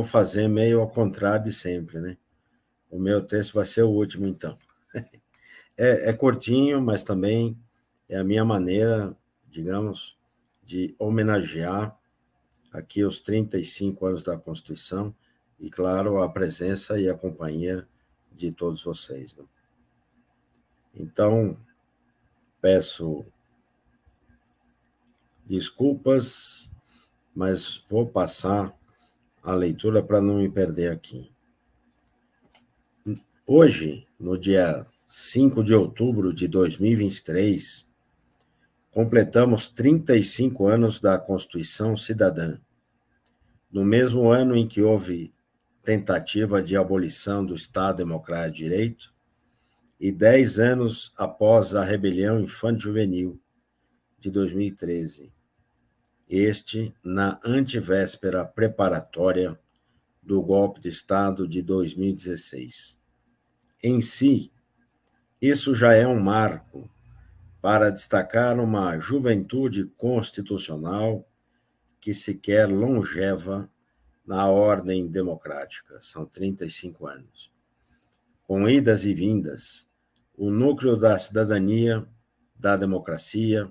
vou fazer meio ao contrário de sempre, né? O meu texto vai ser o último, então. É, é curtinho, mas também é a minha maneira, digamos, de homenagear aqui os 35 anos da Constituição e, claro, a presença e a companhia de todos vocês. Né? Então, peço desculpas, mas vou passar a leitura para não me perder aqui. Hoje, no dia 5 de outubro de 2023, completamos 35 anos da Constituição Cidadã. No mesmo ano em que houve tentativa de abolição do Estado Democrático de Direito, e 10 anos após a rebelião infanto-juvenil de 2013 este na antivéspera preparatória do golpe de Estado de 2016. Em si, isso já é um marco para destacar uma juventude constitucional que sequer longeva na ordem democrática, são 35 anos. Com idas e vindas, o núcleo da cidadania, da democracia,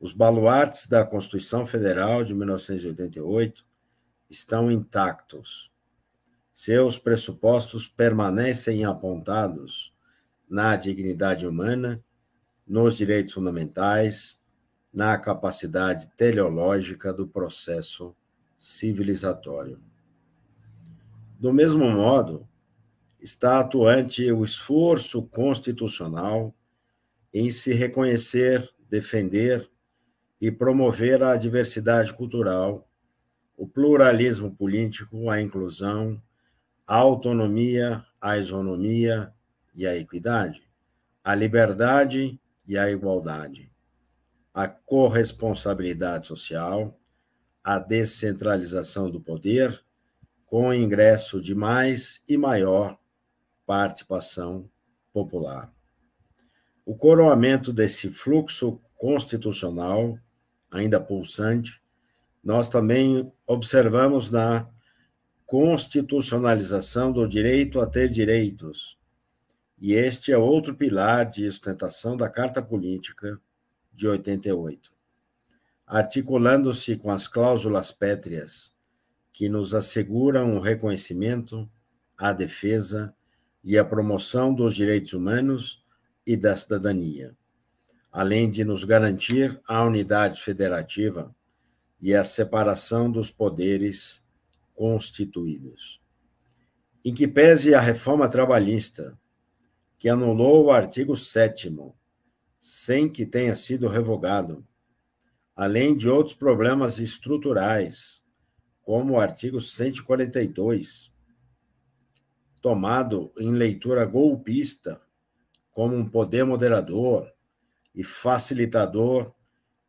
os baluartes da Constituição Federal de 1988 estão intactos. Seus pressupostos permanecem apontados na dignidade humana, nos direitos fundamentais, na capacidade teleológica do processo civilizatório. Do mesmo modo, está atuante o esforço constitucional em se reconhecer, defender e promover a diversidade cultural, o pluralismo político, a inclusão, a autonomia, a isonomia e a equidade, a liberdade e a igualdade, a corresponsabilidade social, a descentralização do poder, com ingresso de mais e maior participação popular. O coroamento desse fluxo constitucional ainda pulsante, nós também observamos na constitucionalização do direito a ter direitos. E este é outro pilar de sustentação da Carta Política de 88, articulando-se com as cláusulas pétreas que nos asseguram o reconhecimento, a defesa e a promoção dos direitos humanos e da cidadania além de nos garantir a unidade federativa e a separação dos poderes constituídos. Em que pese a reforma trabalhista, que anulou o artigo 7, sem que tenha sido revogado, além de outros problemas estruturais, como o artigo 142, tomado em leitura golpista como um poder moderador e facilitador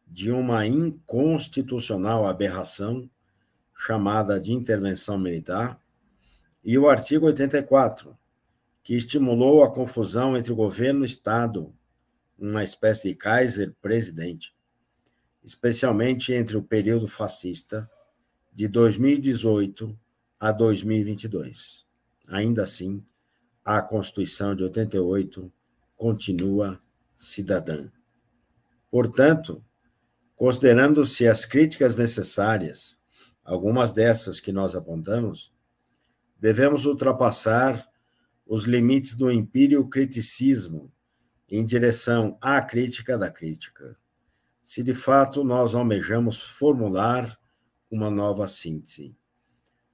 de uma inconstitucional aberração chamada de intervenção militar, e o artigo 84, que estimulou a confusão entre o governo e o Estado, uma espécie de Kaiser presidente, especialmente entre o período fascista de 2018 a 2022. Ainda assim, a Constituição de 88 continua cidadã. Portanto, considerando-se as críticas necessárias, algumas dessas que nós apontamos, devemos ultrapassar os limites do empírio criticismo em direção à crítica da crítica, se de fato nós almejamos formular uma nova síntese,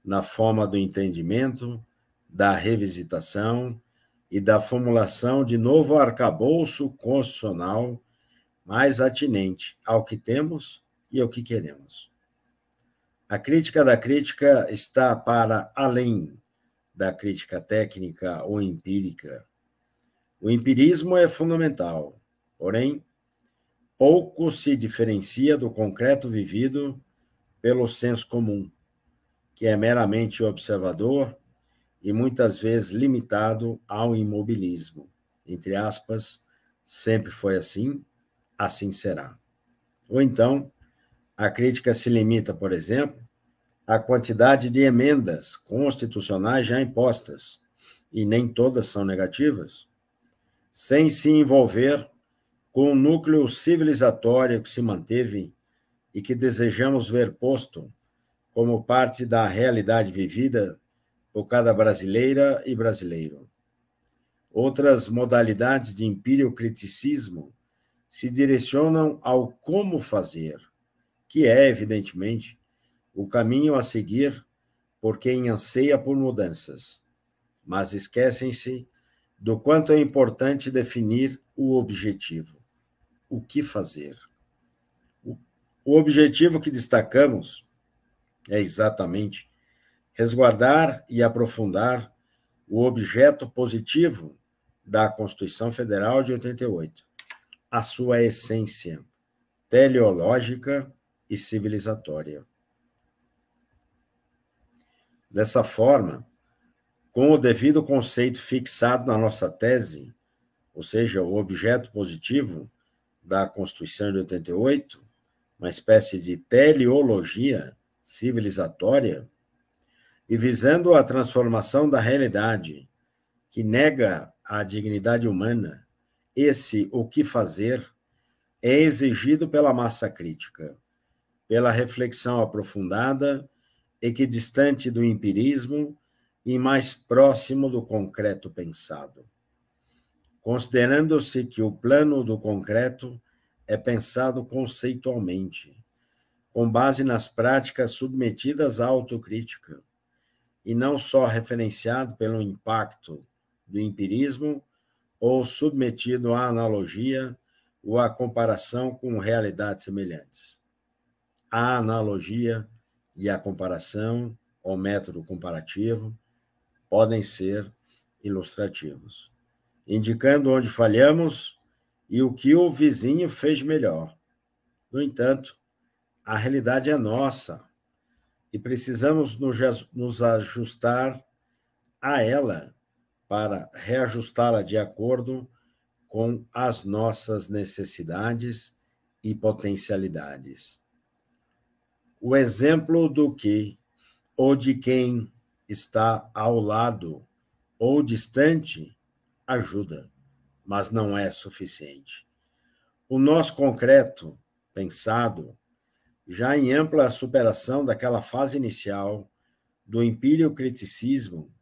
na forma do entendimento, da revisitação e da formulação de novo arcabouço constitucional mais atinente ao que temos e ao que queremos. A crítica da crítica está para além da crítica técnica ou empírica. O empirismo é fundamental, porém, pouco se diferencia do concreto vivido pelo senso comum, que é meramente observador e muitas vezes limitado ao imobilismo. Entre aspas, sempre foi assim, assim será. Ou então, a crítica se limita, por exemplo, à quantidade de emendas constitucionais já impostas, e nem todas são negativas, sem se envolver com o núcleo civilizatório que se manteve e que desejamos ver posto como parte da realidade vivida por cada brasileira e brasileiro. Outras modalidades de empiriocriticismo se direcionam ao como fazer, que é, evidentemente, o caminho a seguir por quem anseia por mudanças, mas esquecem-se do quanto é importante definir o objetivo, o que fazer. O objetivo que destacamos é exatamente resguardar e aprofundar o objeto positivo da Constituição Federal de 88, a sua essência teleológica e civilizatória. Dessa forma, com o devido conceito fixado na nossa tese, ou seja, o objeto positivo da Constituição de 88, uma espécie de teleologia civilizatória, e visando a transformação da realidade que nega a dignidade humana esse o que fazer é exigido pela massa crítica, pela reflexão aprofundada e que distante do empirismo e mais próximo do concreto pensado. Considerando-se que o plano do concreto é pensado conceitualmente, com base nas práticas submetidas à autocrítica, e não só referenciado pelo impacto do empirismo ou submetido à analogia ou à comparação com realidades semelhantes. A analogia e a comparação, ou método comparativo, podem ser ilustrativos, indicando onde falhamos e o que o vizinho fez melhor. No entanto, a realidade é nossa e precisamos nos ajustar a ela para reajustá-la de acordo com as nossas necessidades e potencialidades. O exemplo do que ou de quem está ao lado ou distante ajuda, mas não é suficiente. O nosso concreto, pensado, já em ampla superação daquela fase inicial do empírio criticismo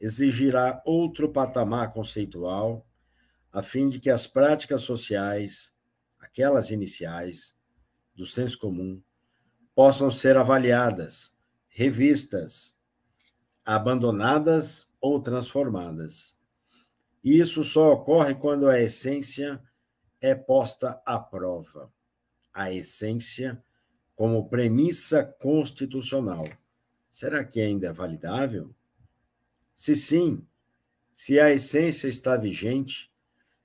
exigirá outro patamar conceitual, a fim de que as práticas sociais, aquelas iniciais, do senso comum, possam ser avaliadas, revistas, abandonadas ou transformadas. isso só ocorre quando a essência é posta à prova. A essência como premissa constitucional. Será que ainda é validável? Se sim, se a essência está vigente,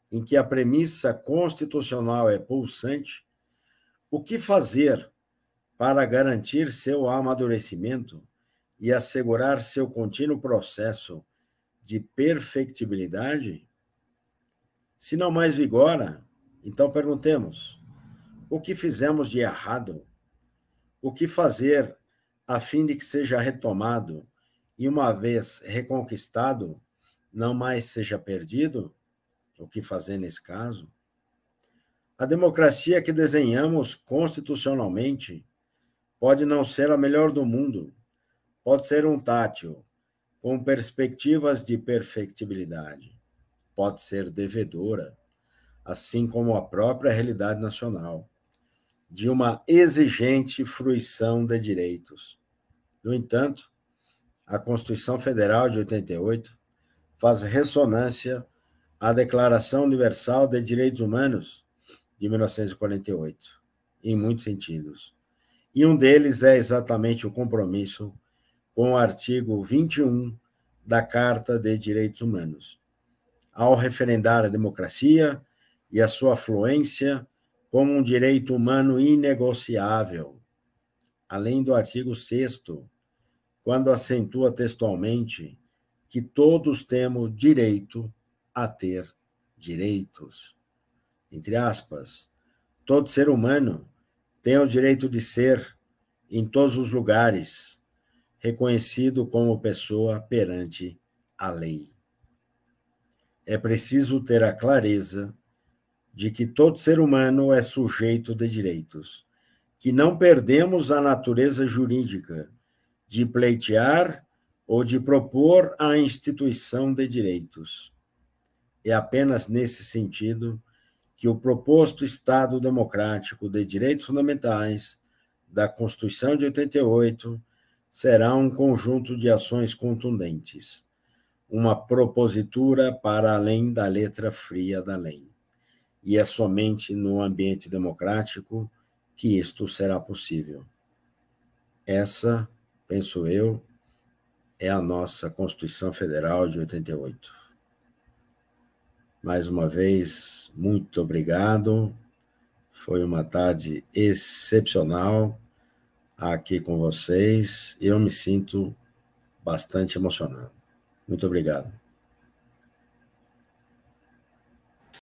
em que a premissa constitucional é pulsante, o que fazer para garantir seu amadurecimento e assegurar seu contínuo processo de perfectibilidade? Se não mais vigora, então perguntemos: o que fizemos de errado? O que fazer a fim de que seja retomado e uma vez reconquistado, não mais seja perdido, o que fazer nesse caso? A democracia que desenhamos constitucionalmente pode não ser a melhor do mundo, pode ser um tátil, com perspectivas de perfectibilidade, pode ser devedora, assim como a própria realidade nacional, de uma exigente fruição de direitos. No entanto, a Constituição Federal de 88 faz ressonância à Declaração Universal de Direitos Humanos de 1948, em muitos sentidos. E um deles é exatamente o compromisso com o artigo 21 da Carta de Direitos Humanos. Ao referendar a democracia e a sua fluência como um direito humano inegociável, além do artigo 6 quando acentua textualmente que todos temos direito a ter direitos. Entre aspas, todo ser humano tem o direito de ser em todos os lugares, reconhecido como pessoa perante a lei. É preciso ter a clareza de que todo ser humano é sujeito de direitos, que não perdemos a natureza jurídica de pleitear ou de propor a instituição de direitos. É apenas nesse sentido que o proposto Estado Democrático de Direitos Fundamentais da Constituição de 88 será um conjunto de ações contundentes, uma propositura para além da letra fria da lei. E é somente no ambiente democrático que isto será possível. Essa penso eu, é a nossa Constituição Federal de 88. Mais uma vez, muito obrigado. Foi uma tarde excepcional aqui com vocês. Eu me sinto bastante emocionado. Muito obrigado.